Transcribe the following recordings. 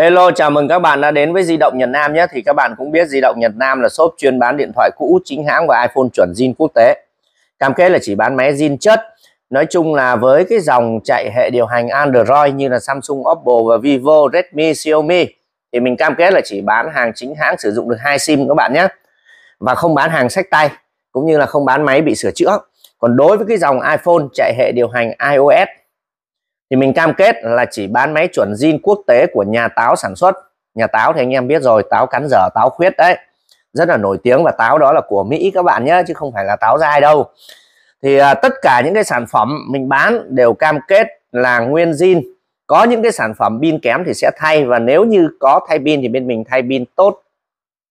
Hello, chào mừng các bạn đã đến với Di động Nhật Nam nhé. Thì các bạn cũng biết Di động Nhật Nam là shop chuyên bán điện thoại cũ chính hãng và iPhone chuẩn zin quốc tế. Cam kết là chỉ bán máy zin chất. Nói chung là với cái dòng chạy hệ điều hành Android như là Samsung, Oppo và Vivo, Redmi, Xiaomi thì mình cam kết là chỉ bán hàng chính hãng sử dụng được hai sim các bạn nhé. Và không bán hàng sách tay cũng như là không bán máy bị sửa chữa. Còn đối với cái dòng iPhone chạy hệ điều hành iOS thì mình cam kết là chỉ bán máy chuẩn zin quốc tế của nhà táo sản xuất nhà táo thì anh em biết rồi táo cắn dở táo khuyết đấy rất là nổi tiếng và táo đó là của Mỹ các bạn nhé chứ không phải là táo dai đâu thì à, tất cả những cái sản phẩm mình bán đều cam kết là nguyên zin có những cái sản phẩm pin kém thì sẽ thay và nếu như có thay pin thì bên mình thay pin tốt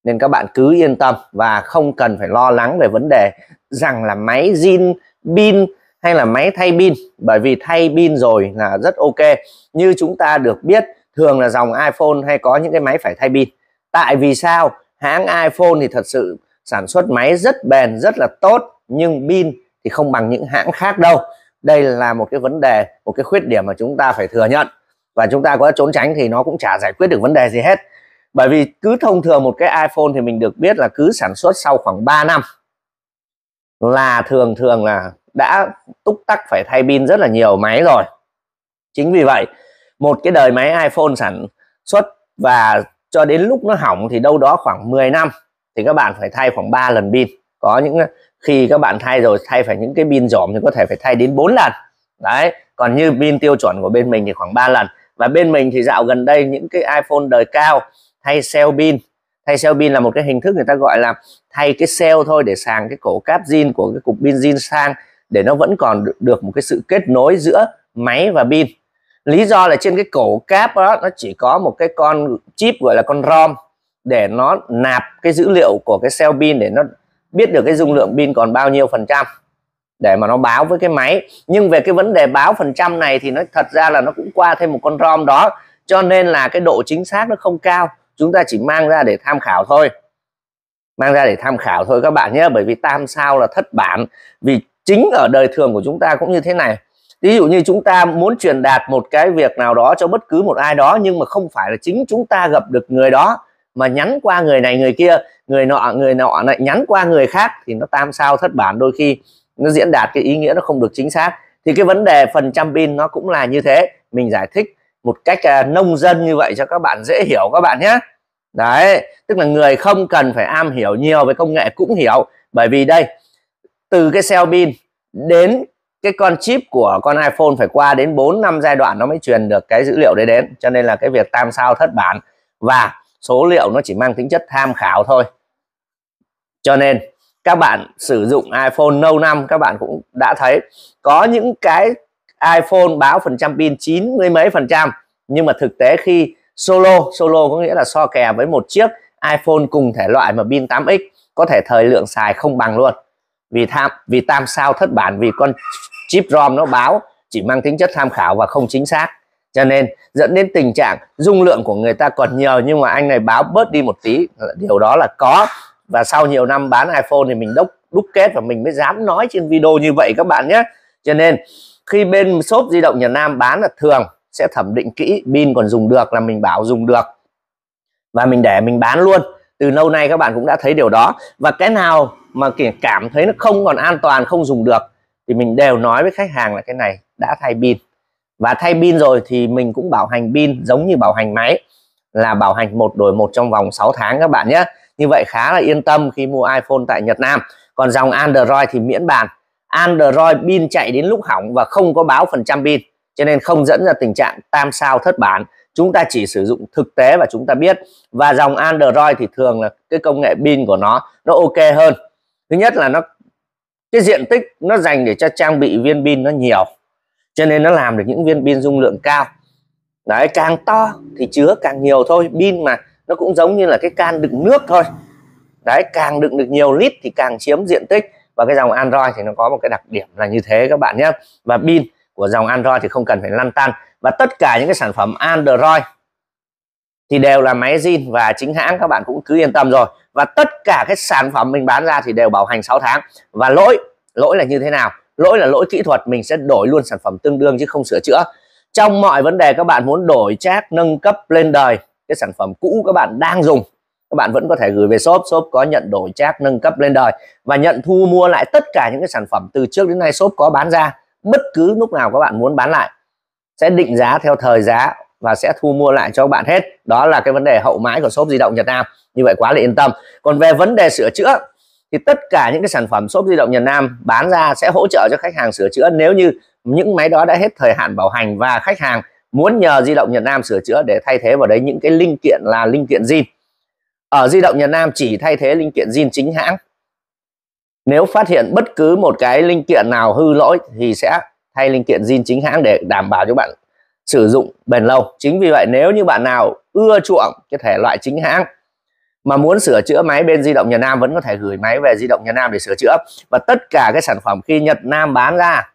nên các bạn cứ yên tâm và không cần phải lo lắng về vấn đề rằng là máy zin pin hay là máy thay pin bởi vì thay pin rồi là rất ok như chúng ta được biết thường là dòng iPhone hay có những cái máy phải thay pin tại vì sao hãng iPhone thì thật sự sản xuất máy rất bền rất là tốt nhưng pin thì không bằng những hãng khác đâu đây là một cái vấn đề một cái khuyết điểm mà chúng ta phải thừa nhận và chúng ta có trốn tránh thì nó cũng chả giải quyết được vấn đề gì hết bởi vì cứ thông thường một cái iPhone thì mình được biết là cứ sản xuất sau khoảng 3 năm là thường thường là đã túc tắc phải thay pin rất là nhiều máy rồi chính vì vậy một cái đời máy iPhone sản xuất và cho đến lúc nó hỏng thì đâu đó khoảng 10 năm thì các bạn phải thay khoảng 3 lần pin có những khi các bạn thay rồi thay phải những cái pin dỏm thì có thể phải thay đến 4 lần đấy còn như pin tiêu chuẩn của bên mình thì khoảng 3 lần và bên mình thì dạo gần đây những cái iPhone đời cao thay cell pin thay cell pin là một cái hình thức người ta gọi là thay cái cell thôi để sàng cái cổ cáp zin của cái cục pin zin sang để nó vẫn còn được một cái sự kết nối giữa máy và pin lý do là trên cái cổ cáp đó nó chỉ có một cái con chip gọi là con rom để nó nạp cái dữ liệu của cái cell pin để nó biết được cái dung lượng pin còn bao nhiêu phần trăm để mà nó báo với cái máy nhưng về cái vấn đề báo phần trăm này thì nó thật ra là nó cũng qua thêm một con rom đó cho nên là cái độ chính xác nó không cao chúng ta chỉ mang ra để tham khảo thôi mang ra để tham khảo thôi các bạn nhé bởi vì tam sao là thất bản vì chính ở đời thường của chúng ta cũng như thế này ví dụ như chúng ta muốn truyền đạt một cái việc nào đó cho bất cứ một ai đó nhưng mà không phải là chính chúng ta gặp được người đó mà nhắn qua người này người kia người nọ người nọ lại nhắn qua người khác thì nó tam sao thất bản đôi khi nó diễn đạt cái ý nghĩa nó không được chính xác thì cái vấn đề phần trăm pin nó cũng là như thế mình giải thích một cách à, nông dân như vậy cho các bạn dễ hiểu các bạn nhé đấy tức là người không cần phải am hiểu nhiều về công nghệ cũng hiểu bởi vì đây từ cái cell pin đến cái con chip của con iPhone phải qua đến 4 năm giai đoạn nó mới truyền được cái dữ liệu đấy đến cho nên là cái việc tam sao thất bản và số liệu nó chỉ mang tính chất tham khảo thôi cho nên các bạn sử dụng iPhone lâu năm các bạn cũng đã thấy có những cái iPhone báo phần trăm pin 90 mấy phần trăm nhưng mà thực tế khi solo solo có nghĩa là so kè với một chiếc iPhone cùng thể loại mà pin 8x có thể thời lượng xài không bằng luôn vì tham vì tam sao thất bản vì con chip rom nó báo chỉ mang tính chất tham khảo và không chính xác cho nên dẫn đến tình trạng dung lượng của người ta còn nhiều nhưng mà anh này báo bớt đi một tí điều đó là có và sau nhiều năm bán iPhone thì mình đúc đúc kết và mình mới dám nói trên video như vậy các bạn nhé cho nên khi bên shop di động nhà Nam bán là thường sẽ thẩm định kỹ pin còn dùng được là mình bảo dùng được và mình để mình bán luôn từ lâu nay các bạn cũng đã thấy điều đó và cái nào mà cảm thấy nó không còn an toàn không dùng được thì mình đều nói với khách hàng là cái này đã thay pin và thay pin rồi thì mình cũng bảo hành pin giống như bảo hành máy là bảo hành một đổi một trong vòng 6 tháng các bạn nhé như vậy khá là yên tâm khi mua iPhone tại Nhật Nam còn dòng Android thì miễn bàn Android pin chạy đến lúc hỏng và không có báo phần trăm pin cho nên không dẫn ra tình trạng tam sao thất bản chúng ta chỉ sử dụng thực tế và chúng ta biết và dòng Android thì thường là cái công nghệ pin của nó nó ok hơn thứ nhất là nó cái diện tích nó dành để cho trang bị viên pin nó nhiều cho nên nó làm được những viên pin dung lượng cao đấy càng to thì chứa càng nhiều thôi pin mà nó cũng giống như là cái can đựng nước thôi đấy càng đựng được nhiều lít thì càng chiếm diện tích và cái dòng Android thì nó có một cái đặc điểm là như thế các bạn nhé và pin của dòng Android thì không cần phải lăn tăn và tất cả những cái sản phẩm Android thì đều là máy zin và chính hãng các bạn cũng cứ yên tâm rồi và tất cả cái sản phẩm mình bán ra thì đều bảo hành 6 tháng và lỗi lỗi là như thế nào lỗi là lỗi kỹ thuật mình sẽ đổi luôn sản phẩm tương đương chứ không sửa chữa trong mọi vấn đề các bạn muốn đổi chác nâng cấp lên đời cái sản phẩm cũ các bạn đang dùng các bạn vẫn có thể gửi về shop shop có nhận đổi chác nâng cấp lên đời và nhận thu mua lại tất cả những cái sản phẩm từ trước đến nay shop có bán ra bất cứ lúc nào các bạn muốn bán lại sẽ định giá theo thời giá và sẽ thu mua lại cho bạn hết đó là cái vấn đề hậu mãi của shop di động Nhật Nam như vậy quá là yên tâm còn về vấn đề sửa chữa thì tất cả những cái sản phẩm shop di động Nhật Nam bán ra sẽ hỗ trợ cho khách hàng sửa chữa nếu như những máy đó đã hết thời hạn bảo hành và khách hàng muốn nhờ di động Nhật Nam sửa chữa để thay thế vào đấy những cái linh kiện là linh kiện zin ở di động Nhật Nam chỉ thay thế linh kiện zin chính hãng nếu phát hiện bất cứ một cái linh kiện nào hư lỗi thì sẽ thay linh kiện zin chính hãng để đảm bảo cho bạn sử dụng bền lâu chính vì vậy nếu như bạn nào ưa chuộng cái thể loại chính hãng mà muốn sửa chữa máy bên di động Nhật Nam vẫn có thể gửi máy về di động Nhật Nam để sửa chữa và tất cả các sản phẩm khi Nhật Nam bán ra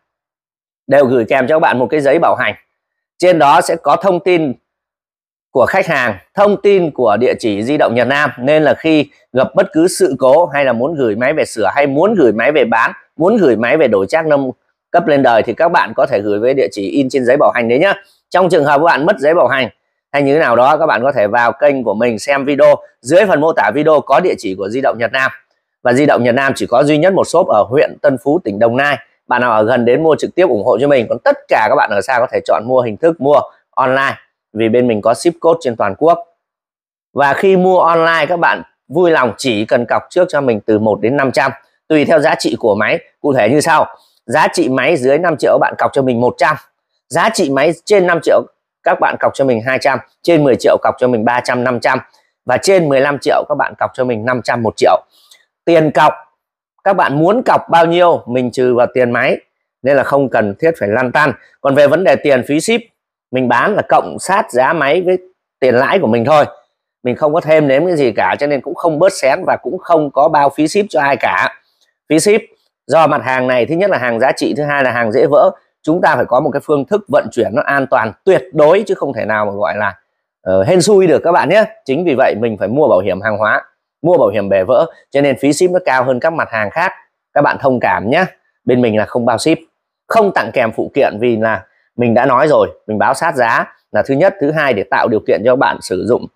đều gửi kèm cho các bạn một cái giấy bảo hành trên đó sẽ có thông tin của khách hàng thông tin của địa chỉ di động Nhật Nam nên là khi gặp bất cứ sự cố hay là muốn gửi máy về sửa hay muốn gửi máy về bán muốn gửi máy về đổi trác nâng cấp lên đời thì các bạn có thể gửi với địa chỉ in trên giấy bảo hành đấy nhá trong trường hợp các bạn mất giấy bảo hành hay như thế nào đó các bạn có thể vào kênh của mình xem video dưới phần mô tả video có địa chỉ của di động Nhật Nam và di động Nhật Nam chỉ có duy nhất một shop ở huyện Tân Phú tỉnh Đồng Nai bạn nào ở gần đến mua trực tiếp ủng hộ cho mình còn tất cả các bạn ở xa có thể chọn mua hình thức mua online vì bên mình có ship code trên toàn quốc và khi mua online các bạn vui lòng chỉ cần cọc trước cho mình từ 1 đến 500 tùy theo giá trị của máy cụ thể như sau giá trị máy dưới 5 triệu bạn cọc cho mình 100 giá trị máy trên 5 triệu các bạn cọc cho mình 200 trên 10 triệu cọc cho mình 300 500 và trên 15 triệu các bạn cọc cho mình 500 1 triệu tiền cọc các bạn muốn cọc bao nhiêu mình trừ vào tiền máy nên là không cần thiết phải lăn tan còn về vấn đề tiền phí ship mình bán là cộng sát giá máy với tiền lãi của mình thôi mình không có thêm đến cái gì cả cho nên cũng không bớt xén và cũng không có bao phí ship cho ai cả phí ship do mặt hàng này thứ nhất là hàng giá trị thứ hai là hàng dễ vỡ chúng ta phải có một cái phương thức vận chuyển nó an toàn tuyệt đối chứ không thể nào mà gọi là uh, hên xui được các bạn nhé chính vì vậy mình phải mua bảo hiểm hàng hóa mua bảo hiểm bề vỡ cho nên phí ship nó cao hơn các mặt hàng khác các bạn thông cảm nhé bên mình là không bao ship không tặng kèm phụ kiện vì là mình đã nói rồi mình báo sát giá là thứ nhất thứ hai để tạo điều kiện cho bạn sử dụng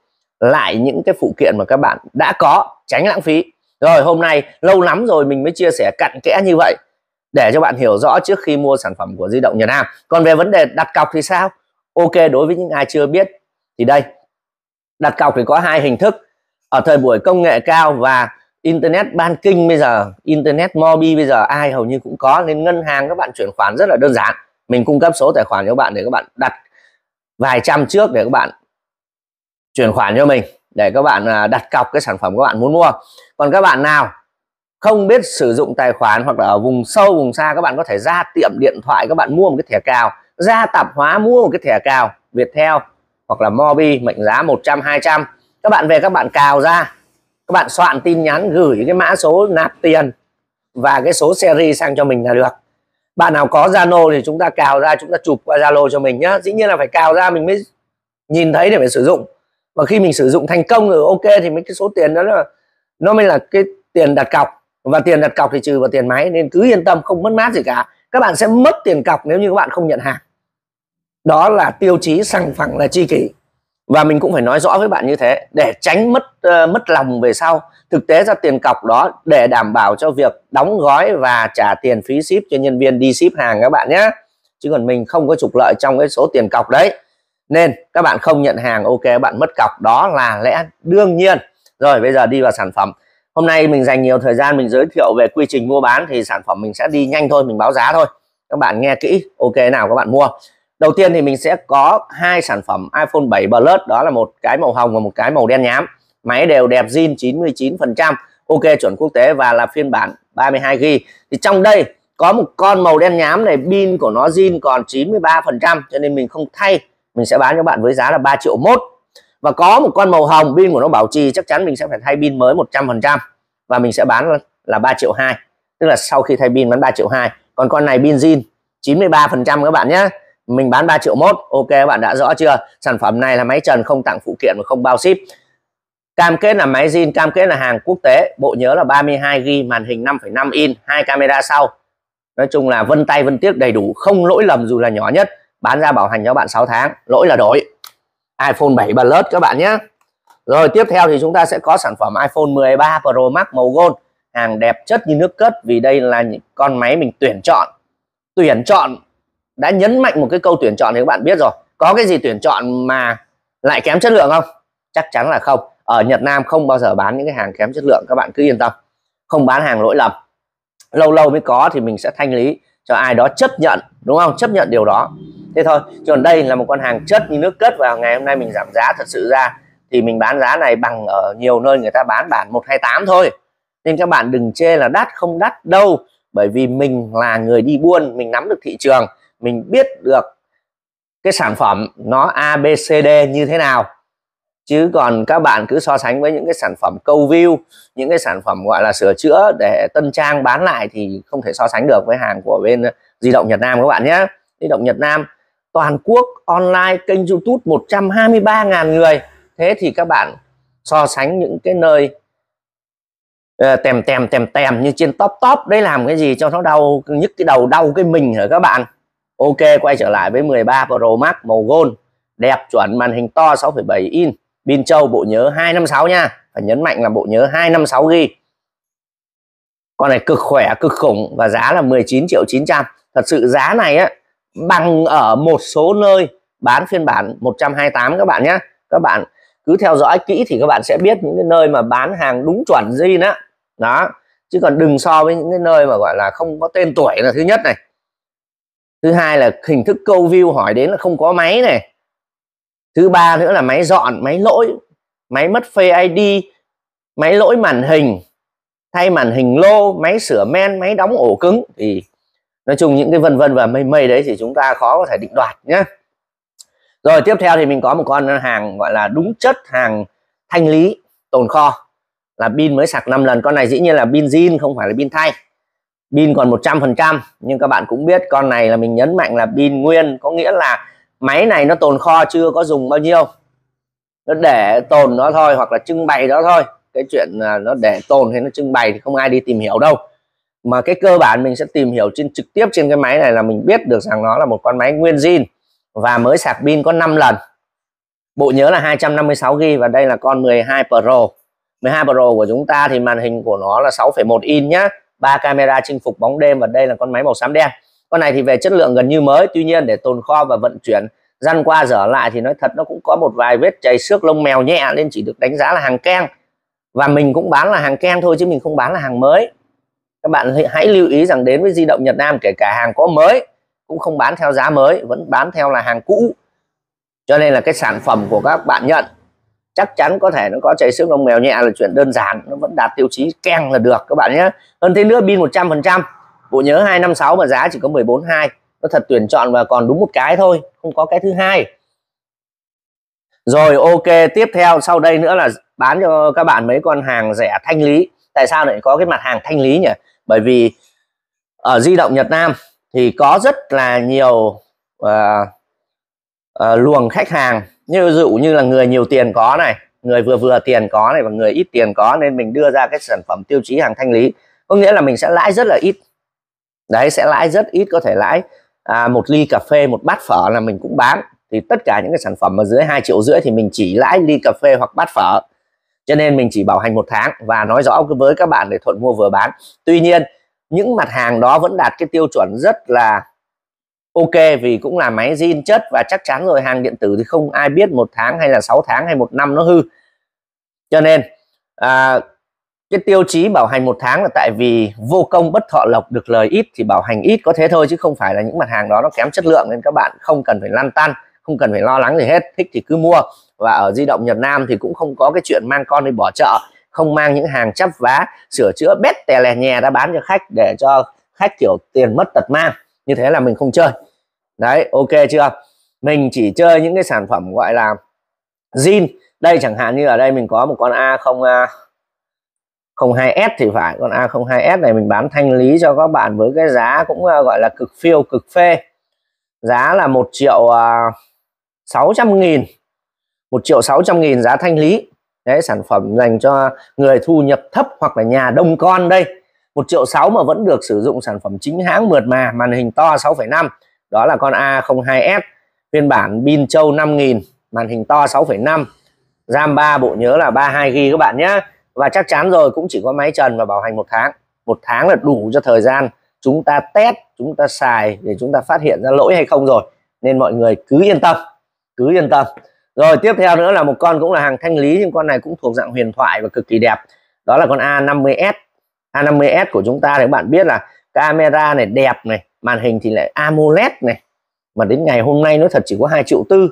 lại những cái phụ kiện mà các bạn đã có tránh lãng phí rồi hôm nay lâu lắm rồi mình mới chia sẻ cặn kẽ như vậy để cho bạn hiểu rõ trước khi mua sản phẩm của di động Nhật Nam còn về vấn đề đặt cọc thì sao ok đối với những ai chưa biết thì đây đặt cọc thì có hai hình thức ở thời buổi công nghệ cao và internet banking bây giờ internet mobi bây giờ ai hầu như cũng có nên ngân hàng các bạn chuyển khoản rất là đơn giản mình cung cấp số tài khoản cho các bạn để các bạn đặt vài trăm trước để các bạn chuyển khoản cho mình để các bạn à, đặt cọc cái sản phẩm các bạn muốn mua còn các bạn nào không biết sử dụng tài khoản hoặc là ở vùng sâu vùng xa các bạn có thể ra tiệm điện thoại các bạn mua một cái thẻ cào ra tạp hóa mua một cái thẻ cào Viettel hoặc là Mobi mệnh giá 100 200 các bạn về các bạn cào ra các bạn soạn tin nhắn gửi cái mã số nạp tiền và cái số seri sang cho mình là được bạn nào có Zalo thì chúng ta cào ra chúng ta chụp qua Zalo cho mình nhá dĩ nhiên là phải cào ra mình mới nhìn thấy để mình sử dụng và khi mình sử dụng thành công rồi ok thì mấy cái số tiền đó là nó mới là cái tiền đặt cọc và tiền đặt cọc thì trừ vào tiền máy nên cứ yên tâm không mất mát gì cả các bạn sẽ mất tiền cọc nếu như các bạn không nhận hàng đó là tiêu chí sằng phẳng là chi kỷ và mình cũng phải nói rõ với bạn như thế để tránh mất uh, mất lòng về sau thực tế ra tiền cọc đó để đảm bảo cho việc đóng gói và trả tiền phí ship cho nhân viên đi ship hàng các bạn nhé chứ còn mình không có trục lợi trong cái số tiền cọc đấy nên các bạn không nhận hàng ok bạn mất cọc đó là lẽ đương nhiên rồi bây giờ đi vào sản phẩm hôm nay mình dành nhiều thời gian mình giới thiệu về quy trình mua bán thì sản phẩm mình sẽ đi nhanh thôi mình báo giá thôi các bạn nghe kỹ ok nào các bạn mua đầu tiên thì mình sẽ có hai sản phẩm iPhone 7 Plus đó là một cái màu hồng và một cái màu đen nhám máy đều đẹp zin 99% ok chuẩn quốc tế và là phiên bản 32GB thì trong đây có một con màu đen nhám này pin của nó zin còn 93% cho nên mình không thay mình sẽ bán cho bạn với giá là 3 triệu mốt và có một con màu hồng pin của nó bảo trì chắc chắn mình sẽ phải thay pin mới 100% và mình sẽ bán là 3 triệu 2 tức là sau khi thay pin bán 3 triệu 2 còn con này pin zin 93% các bạn nhé mình bán 3 triệu mốt ok các bạn đã rõ chưa sản phẩm này là máy trần không tặng phụ kiện và không bao ship cam kết là máy zin cam kết là hàng quốc tế bộ nhớ là 32 g màn hình 5,5 in hai camera sau nói chung là vân tay vân tiếc đầy đủ không lỗi lầm dù là nhỏ nhất bán ra bảo hành cho bạn 6 tháng lỗi là đổi iPhone 7 Plus các bạn nhé rồi tiếp theo thì chúng ta sẽ có sản phẩm iPhone 13 Pro Max màu gold hàng đẹp chất như nước cất vì đây là những con máy mình tuyển chọn tuyển chọn đã nhấn mạnh một cái câu tuyển chọn thì các bạn biết rồi có cái gì tuyển chọn mà lại kém chất lượng không chắc chắn là không ở Nhật Nam không bao giờ bán những cái hàng kém chất lượng các bạn cứ yên tâm không bán hàng lỗi lầm lâu lâu mới có thì mình sẽ thanh lý cho ai đó chấp nhận đúng không chấp nhận điều đó thế thôi còn đây là một con hàng chất như nước cất và ngày hôm nay mình giảm giá thật sự ra thì mình bán giá này bằng ở nhiều nơi người ta bán bản 128 thôi nên các bạn đừng chê là đắt không đắt đâu bởi vì mình là người đi buôn mình nắm được thị trường mình biết được cái sản phẩm nó ABCD như thế nào chứ còn các bạn cứ so sánh với những cái sản phẩm câu view những cái sản phẩm gọi là sửa chữa để tân trang bán lại thì không thể so sánh được với hàng của bên ờ, di động Nhật Nam các bạn nhé di động Nhật Nam toàn quốc online kênh YouTube 123.000 người thế thì các bạn so sánh những cái nơi uh, tèm tèm tèm tèm như trên top top đấy làm cái gì cho nó đau nhức cái đầu đau cái mình hả các bạn Ok quay trở lại với 13 Pro Max màu gold đẹp chuẩn màn hình to 6.7 in pin trâu bộ nhớ 256 nha phải nhấn mạnh là bộ nhớ 256 g con này cực khỏe cực khủng và giá là 19 triệu 900 thật sự giá này á bằng ở một số nơi bán phiên bản 128 các bạn nhé các bạn cứ theo dõi kỹ thì các bạn sẽ biết những cái nơi mà bán hàng đúng chuẩn gì đó đó chứ còn đừng so với những cái nơi mà gọi là không có tên tuổi là thứ nhất này thứ hai là hình thức câu view hỏi đến là không có máy này thứ ba nữa là máy dọn máy lỗi máy mất face id máy lỗi màn hình thay màn hình lô máy sửa men máy đóng ổ cứng thì nói chung những cái vân vân và mây mây đấy thì chúng ta khó có thể định đoạt nhé rồi tiếp theo thì mình có một con hàng gọi là đúng chất hàng thanh lý tồn kho là pin mới sạc 5 lần con này dĩ nhiên là pin zin không phải là pin thay pin còn 100% nhưng các bạn cũng biết con này là mình nhấn mạnh là pin nguyên có nghĩa là máy này nó tồn kho chưa có dùng bao nhiêu nó để tồn nó thôi hoặc là trưng bày đó thôi cái chuyện là nó để tồn hay nó trưng bày thì không ai đi tìm hiểu đâu mà cái cơ bản mình sẽ tìm hiểu trên trực tiếp trên cái máy này là mình biết được rằng nó là một con máy nguyên zin và mới sạc pin có 5 lần bộ nhớ là 256 g và đây là con 12 Pro 12 Pro của chúng ta thì màn hình của nó là 6,1 inch nhá ba camera chinh phục bóng đêm và đây là con máy màu xám đen con này thì về chất lượng gần như mới tuy nhiên để tồn kho và vận chuyển răn qua dở lại thì nói thật nó cũng có một vài vết chảy xước lông mèo nhẹ nên chỉ được đánh giá là hàng keng và mình cũng bán là hàng keng thôi chứ mình không bán là hàng mới các bạn hãy lưu ý rằng đến với di động Nhật Nam kể cả hàng có mới cũng không bán theo giá mới vẫn bán theo là hàng cũ cho nên là cái sản phẩm của các bạn nhận chắc chắn có thể nó có chảy xước lông mèo nhẹ là chuyện đơn giản nó vẫn đạt tiêu chí keng là được các bạn nhé hơn thế nữa pin 100 phần trăm bộ nhớ 256 mà giá chỉ có 142 nó thật tuyển chọn và còn đúng một cái thôi không có cái thứ hai rồi ok tiếp theo sau đây nữa là bán cho các bạn mấy con hàng rẻ thanh lý tại sao lại có cái mặt hàng thanh lý nhỉ bởi vì ở di động Nhật Nam thì có rất là nhiều uh, uh, luồng khách hàng như dụ như là người nhiều tiền có này người vừa vừa tiền có này và người ít tiền có nên mình đưa ra cái sản phẩm tiêu chí hàng thanh lý có nghĩa là mình sẽ lãi rất là ít đấy sẽ lãi rất ít có thể lãi à, một ly cà phê một bát phở là mình cũng bán thì tất cả những cái sản phẩm mà dưới hai triệu rưỡi thì mình chỉ lãi ly cà phê hoặc bát phở cho nên mình chỉ bảo hành một tháng và nói rõ với các bạn để thuận mua vừa bán tuy nhiên những mặt hàng đó vẫn đạt cái tiêu chuẩn rất là ok vì cũng là máy zin chất và chắc chắn rồi hàng điện tử thì không ai biết một tháng hay là 6 tháng hay một năm nó hư cho nên à, cái tiêu chí bảo hành một tháng là tại vì vô công bất thọ lộc được lời ít thì bảo hành ít có thế thôi chứ không phải là những mặt hàng đó nó kém chất lượng nên các bạn không cần phải lăn tăn không cần phải lo lắng gì hết thích thì cứ mua và ở di động Nhật Nam thì cũng không có cái chuyện mang con đi bỏ chợ không mang những hàng chắp vá sửa chữa bét tè lè nhè ra bán cho khách để cho khách kiểu tiền mất tật mang như thế là mình không chơi đấy ok chưa mình chỉ chơi những cái sản phẩm gọi là zin đây chẳng hạn như ở đây mình có một con a không không hai s thì phải con a không hai s này mình bán thanh lý cho các bạn với cái giá cũng à, gọi là cực phiêu cực phê giá là một triệu à, sáu trăm nghìn một triệu sáu trăm nghìn giá thanh lý đấy sản phẩm dành cho người thu nhập thấp hoặc là nhà đông con đây 1 triệu 6 mà vẫn được sử dụng sản phẩm chính hãng mượt mà màn hình to 6,5 đó là con A02S phiên bản pin châu 5000 màn hình to 6,5 RAM 3 bộ nhớ là 32GB các bạn nhé và chắc chắn rồi cũng chỉ có máy trần và bảo hành một tháng một tháng là đủ cho thời gian chúng ta test chúng ta xài để chúng ta phát hiện ra lỗi hay không rồi nên mọi người cứ yên tâm cứ yên tâm rồi tiếp theo nữa là một con cũng là hàng thanh lý nhưng con này cũng thuộc dạng huyền thoại và cực kỳ đẹp đó là con A50S A50s của chúng ta thì các bạn biết là camera này đẹp này màn hình thì lại AMOLED này mà đến ngày hôm nay nó thật chỉ có 2 triệu tư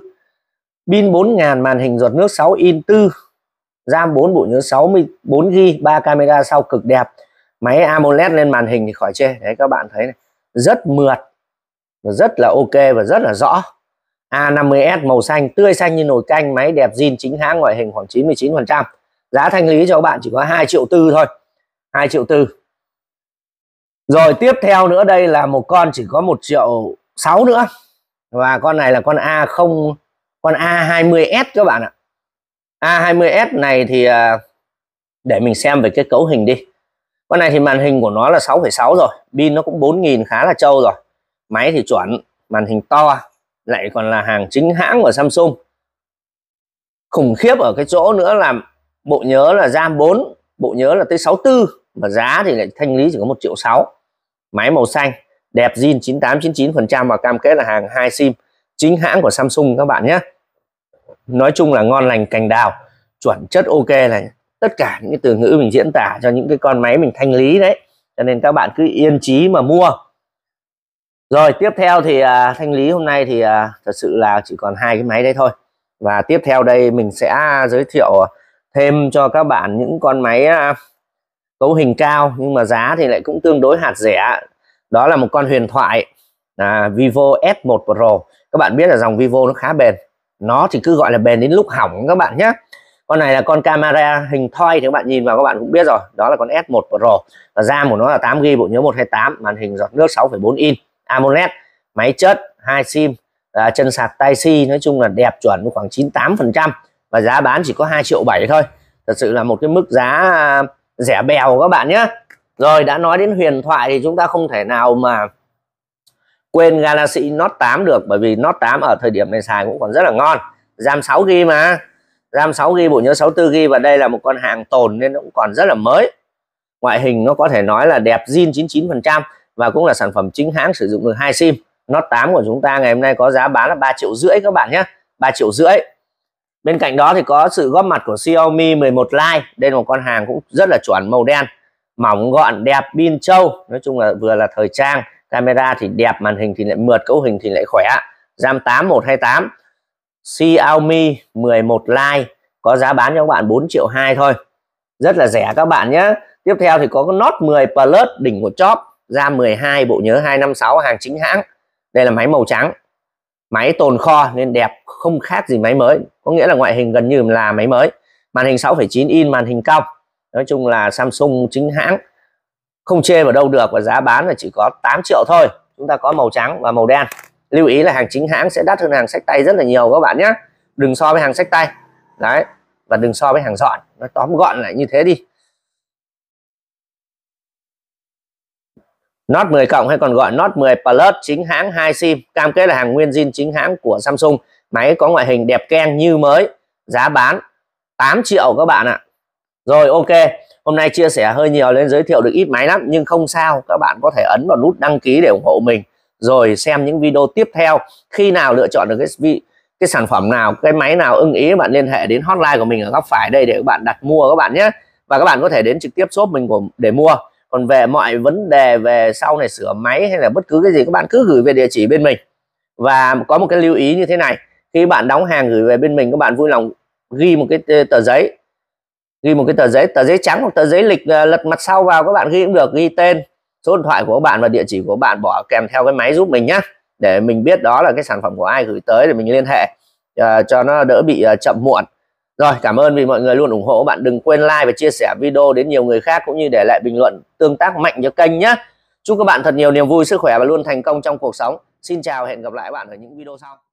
pin 4000 màn hình giọt nước 6 in 4 RAM 4 bộ nhớ 64 g 3 camera sau cực đẹp máy AMOLED lên màn hình thì khỏi chê đấy các bạn thấy này rất mượt và rất là ok và rất là rõ A50s màu xanh tươi xanh như nồi canh máy đẹp zin chính hãng ngoại hình khoảng 99% giá thanh lý cho các bạn chỉ có 2 triệu tư thôi 2 triệu tư rồi tiếp theo nữa đây là một con chỉ có 1 triệu 6 nữa và con này là con A0 con A20S các bạn ạ A20S này thì à, để mình xem về cái cấu hình đi con này thì màn hình của nó là 6,6 rồi pin nó cũng 4.000 khá là trâu rồi máy thì chuẩn màn hình to lại còn là hàng chính hãng của Samsung khủng khiếp ở cái chỗ nữa là bộ nhớ là RAM 4 bộ nhớ là tới 64 và giá thì lại thanh lý chỉ có một triệu sáu máy màu xanh đẹp zin 98 99 phần trăm và cam kết là hàng hai sim chính hãng của Samsung các bạn nhé nói chung là ngon lành cành đào chuẩn chất ok này tất cả những cái từ ngữ mình diễn tả cho những cái con máy mình thanh lý đấy cho nên các bạn cứ yên chí mà mua rồi tiếp theo thì à, thanh lý hôm nay thì à, thật sự là chỉ còn hai cái máy đây thôi và tiếp theo đây mình sẽ giới thiệu thêm cho các bạn những con máy à, cấu hình cao nhưng mà giá thì lại cũng tương đối hạt rẻ đó là một con huyền thoại à, Vivo S1 Pro các bạn biết là dòng Vivo nó khá bền nó thì cứ gọi là bền đến lúc hỏng các bạn nhé con này là con camera hình thoi thì các bạn nhìn vào các bạn cũng biết rồi đó là con S1 Pro và RAM của nó là 8GB bộ nhớ 128 màn hình giọt nước 6.4 in AMOLED máy chất hai sim à, chân sạc tai si nói chung là đẹp chuẩn khoảng 98 và giá bán chỉ có 2 triệu 7 thôi thật sự là một cái mức giá rẻ bèo các bạn nhé rồi đã nói đến huyền thoại thì chúng ta không thể nào mà quên Galaxy Note 8 được bởi vì Note 8 ở thời điểm này xài cũng còn rất là ngon RAM 6GB mà RAM 6GB bộ nhớ 64GB và đây là một con hàng tồn nên cũng còn rất là mới ngoại hình nó có thể nói là đẹp zin 99% và cũng là sản phẩm chính hãng sử dụng được hai sim Note 8 của chúng ta ngày hôm nay có giá bán là 3 triệu rưỡi các bạn nhé 3 triệu rưỡi bên cạnh đó thì có sự góp mặt của Xiaomi 11 Lite đây là một con hàng cũng rất là chuẩn màu đen mỏng gọn đẹp pin trâu nói chung là vừa là thời trang camera thì đẹp màn hình thì lại mượt cấu hình thì lại khỏe RAM 8128 Xiaomi 11 Lite có giá bán cho các bạn 4 triệu 2 thôi rất là rẻ các bạn nhé tiếp theo thì có Note 10 Plus đỉnh của chóp RAM 12 bộ nhớ 256 hàng chính hãng đây là máy màu trắng máy tồn kho nên đẹp không khác gì máy mới có nghĩa là ngoại hình gần như là máy mới màn hình 6,9 in màn hình cong nói chung là Samsung chính hãng không chê vào đâu được và giá bán là chỉ có 8 triệu thôi chúng ta có màu trắng và màu đen lưu ý là hàng chính hãng sẽ đắt hơn hàng sách tay rất là nhiều các bạn nhé đừng so với hàng sách tay đấy và đừng so với hàng dọn nó tóm gọn lại như thế đi Note 10 cộng hay còn gọi Note 10 Plus chính hãng 2 sim, cam kết là hàng nguyên zin chính hãng của Samsung. Máy có ngoại hình đẹp keng như mới, giá bán 8 triệu các bạn ạ. Rồi ok, hôm nay chia sẻ hơi nhiều lên giới thiệu được ít máy lắm nhưng không sao, các bạn có thể ấn vào nút đăng ký để ủng hộ mình rồi xem những video tiếp theo. Khi nào lựa chọn được cái cái sản phẩm nào, cái máy nào ưng ý bạn liên hệ đến hotline của mình ở góc phải đây để các bạn đặt mua các bạn nhé. Và các bạn có thể đến trực tiếp shop mình của để mua còn về mọi vấn đề về sau này sửa máy hay là bất cứ cái gì các bạn cứ gửi về địa chỉ bên mình và có một cái lưu ý như thế này khi bạn đóng hàng gửi về bên mình các bạn vui lòng ghi một cái ờ, tờ giấy ghi một cái tờ giấy tờ giấy trắng hoặc tờ giấy lịch ờ, lật mặt sau vào các bạn ghi cũng được ghi tên số điện thoại của bạn và địa chỉ của bạn bỏ kèm theo cái máy giúp mình nhé để mình biết đó là cái sản phẩm của ai gửi tới để mình liên hệ uh, cho nó đỡ bị uh, chậm muộn rồi, cảm ơn vì mọi người luôn ủng hộ. Bạn đừng quên like và chia sẻ video đến nhiều người khác cũng như để lại bình luận tương tác mạnh cho kênh nhé. Chúc các bạn thật nhiều niềm vui, sức khỏe và luôn thành công trong cuộc sống. Xin chào, hẹn gặp lại các bạn ở những video sau.